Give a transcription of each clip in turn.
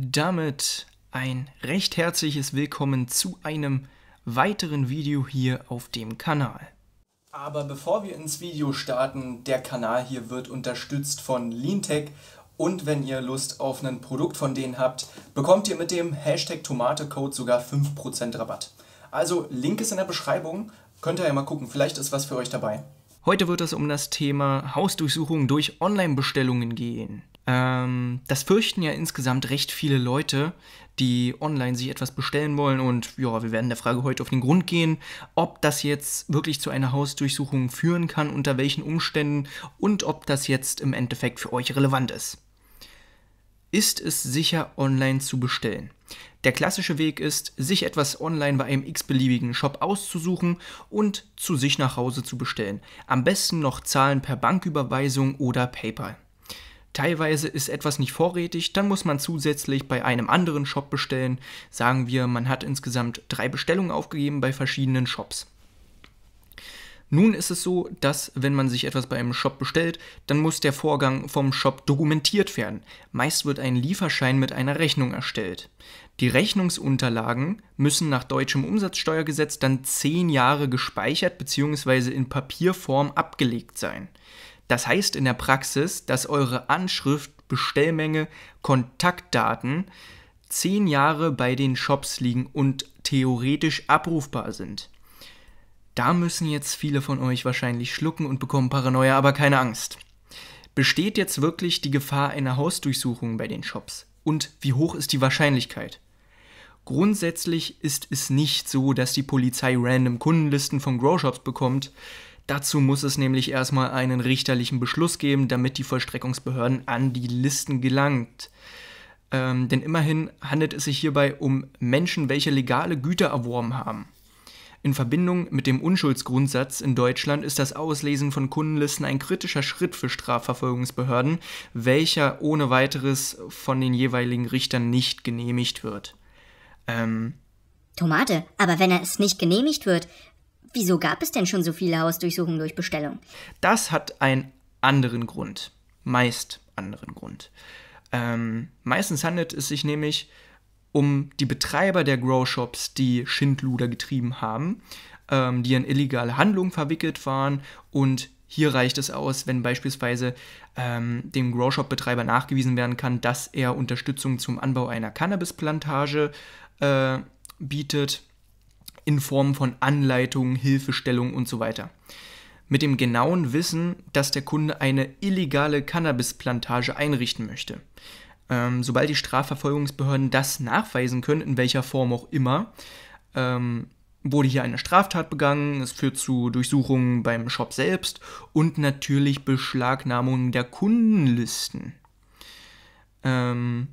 damit ein recht herzliches Willkommen zu einem weiteren Video hier auf dem Kanal. Aber bevor wir ins Video starten, der Kanal hier wird unterstützt von LeanTech und wenn ihr Lust auf ein Produkt von denen habt, bekommt ihr mit dem Hashtag Tomatecode sogar 5% Rabatt. Also Link ist in der Beschreibung, könnt ihr ja mal gucken, vielleicht ist was für euch dabei. Heute wird es um das Thema Hausdurchsuchung durch Online-Bestellungen gehen. Ähm, das fürchten ja insgesamt recht viele Leute, die online sich etwas bestellen wollen. Und ja, wir werden der Frage heute auf den Grund gehen, ob das jetzt wirklich zu einer Hausdurchsuchung führen kann, unter welchen Umständen und ob das jetzt im Endeffekt für euch relevant ist. Ist es sicher, online zu bestellen? Der klassische Weg ist, sich etwas online bei einem x-beliebigen Shop auszusuchen und zu sich nach Hause zu bestellen. Am besten noch zahlen per Banküberweisung oder PayPal. Teilweise ist etwas nicht vorrätig, dann muss man zusätzlich bei einem anderen Shop bestellen. Sagen wir, man hat insgesamt drei Bestellungen aufgegeben bei verschiedenen Shops. Nun ist es so, dass wenn man sich etwas bei einem Shop bestellt, dann muss der Vorgang vom Shop dokumentiert werden. Meist wird ein Lieferschein mit einer Rechnung erstellt. Die Rechnungsunterlagen müssen nach deutschem Umsatzsteuergesetz dann zehn Jahre gespeichert bzw. in Papierform abgelegt sein. Das heißt in der Praxis, dass eure Anschrift, Bestellmenge, Kontaktdaten zehn Jahre bei den Shops liegen und theoretisch abrufbar sind. Da müssen jetzt viele von euch wahrscheinlich schlucken und bekommen Paranoia, aber keine Angst. Besteht jetzt wirklich die Gefahr einer Hausdurchsuchung bei den Shops? Und wie hoch ist die Wahrscheinlichkeit? Grundsätzlich ist es nicht so, dass die Polizei random Kundenlisten von Growshops bekommt, Dazu muss es nämlich erstmal einen richterlichen Beschluss geben, damit die Vollstreckungsbehörden an die Listen gelangt. Ähm, denn immerhin handelt es sich hierbei um Menschen, welche legale Güter erworben haben. In Verbindung mit dem Unschuldsgrundsatz in Deutschland ist das Auslesen von Kundenlisten ein kritischer Schritt für Strafverfolgungsbehörden, welcher ohne weiteres von den jeweiligen Richtern nicht genehmigt wird. Ähm Tomate, aber wenn er es nicht genehmigt wird, Wieso gab es denn schon so viele Hausdurchsuchungen durch Bestellung? Das hat einen anderen Grund. Meist anderen Grund. Ähm, meistens handelt es sich nämlich um die Betreiber der Grow-Shops, die Schindluder getrieben haben, ähm, die in illegale Handlungen verwickelt waren und hier reicht es aus, wenn beispielsweise ähm, dem Growshop-Betreiber nachgewiesen werden kann, dass er Unterstützung zum Anbau einer Cannabisplantage äh, bietet in Form von Anleitungen, Hilfestellungen und so weiter. Mit dem genauen Wissen, dass der Kunde eine illegale Cannabisplantage einrichten möchte. Ähm, sobald die Strafverfolgungsbehörden das nachweisen können, in welcher Form auch immer, ähm, wurde hier eine Straftat begangen, es führt zu Durchsuchungen beim Shop selbst und natürlich Beschlagnahmungen der Kundenlisten. Ähm,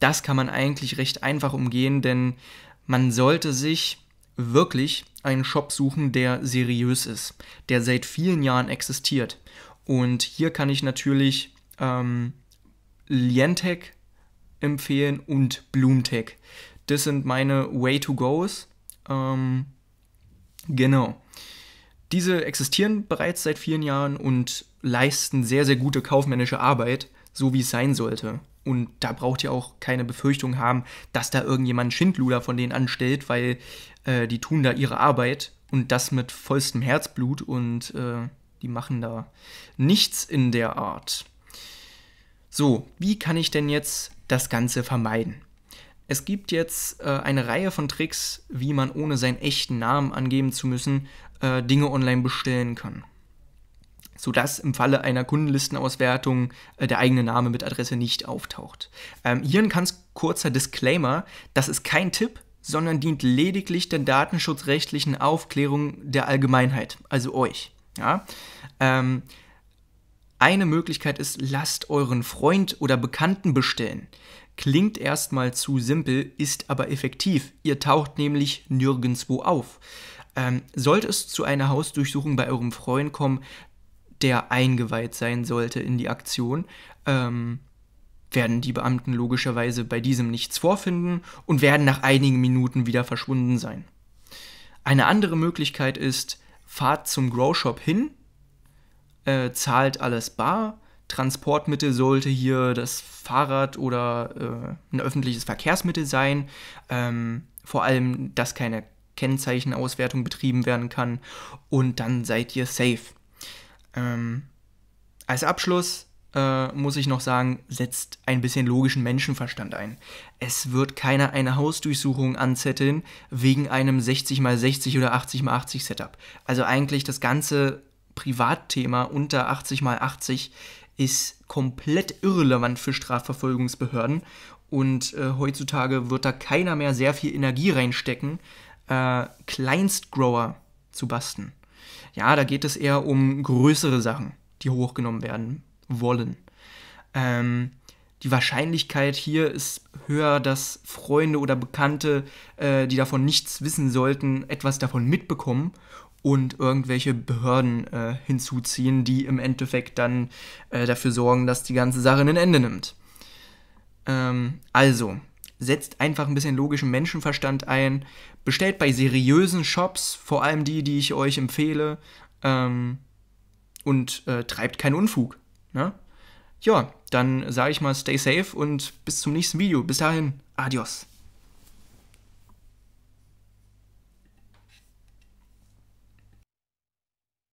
das kann man eigentlich recht einfach umgehen, denn man sollte sich wirklich einen Shop suchen, der seriös ist, der seit vielen Jahren existiert. Und hier kann ich natürlich ähm, Lientech empfehlen und Bloomtech. Das sind meine Way-to-Goes. Ähm, genau. Diese existieren bereits seit vielen Jahren und leisten sehr, sehr gute kaufmännische Arbeit, so wie es sein sollte. Und da braucht ihr auch keine Befürchtung haben, dass da irgendjemand Schindluder von denen anstellt, weil äh, die tun da ihre Arbeit und das mit vollstem Herzblut und äh, die machen da nichts in der Art. So, wie kann ich denn jetzt das Ganze vermeiden? Es gibt jetzt äh, eine Reihe von Tricks, wie man ohne seinen echten Namen angeben zu müssen äh, Dinge online bestellen kann sodass im Falle einer Kundenlistenauswertung äh, der eigene Name mit Adresse nicht auftaucht. Ähm, hier ein ganz kurzer Disclaimer, das ist kein Tipp, sondern dient lediglich der datenschutzrechtlichen Aufklärung der Allgemeinheit, also euch. Ja? Ähm, eine Möglichkeit ist, lasst euren Freund oder Bekannten bestellen. Klingt erstmal zu simpel, ist aber effektiv. Ihr taucht nämlich nirgendwo auf. Ähm, sollte es zu einer Hausdurchsuchung bei eurem Freund kommen, der eingeweiht sein sollte in die Aktion, ähm, werden die Beamten logischerweise bei diesem nichts vorfinden und werden nach einigen Minuten wieder verschwunden sein. Eine andere Möglichkeit ist, fahrt zum Grow Shop hin, äh, zahlt alles bar, Transportmittel sollte hier das Fahrrad oder äh, ein öffentliches Verkehrsmittel sein, ähm, vor allem, dass keine Kennzeichenauswertung betrieben werden kann und dann seid ihr safe. Ähm, als Abschluss äh, muss ich noch sagen, setzt ein bisschen logischen Menschenverstand ein. Es wird keiner eine Hausdurchsuchung anzetteln wegen einem 60x60 oder 80x80 Setup. Also eigentlich das ganze Privatthema unter 80x80 ist komplett irrelevant für Strafverfolgungsbehörden und äh, heutzutage wird da keiner mehr sehr viel Energie reinstecken, äh, Kleinstgrower zu basteln. Ja, da geht es eher um größere Sachen, die hochgenommen werden wollen. Ähm, die Wahrscheinlichkeit hier ist höher, dass Freunde oder Bekannte, äh, die davon nichts wissen sollten, etwas davon mitbekommen und irgendwelche Behörden äh, hinzuziehen, die im Endeffekt dann äh, dafür sorgen, dass die ganze Sache ein Ende nimmt. Ähm, also, setzt einfach ein bisschen logischen Menschenverstand ein, bestellt bei seriösen Shops, vor allem die, die ich euch empfehle, ähm, und äh, treibt keinen Unfug. Ne? Ja, dann sage ich mal, stay safe und bis zum nächsten Video. Bis dahin, adios.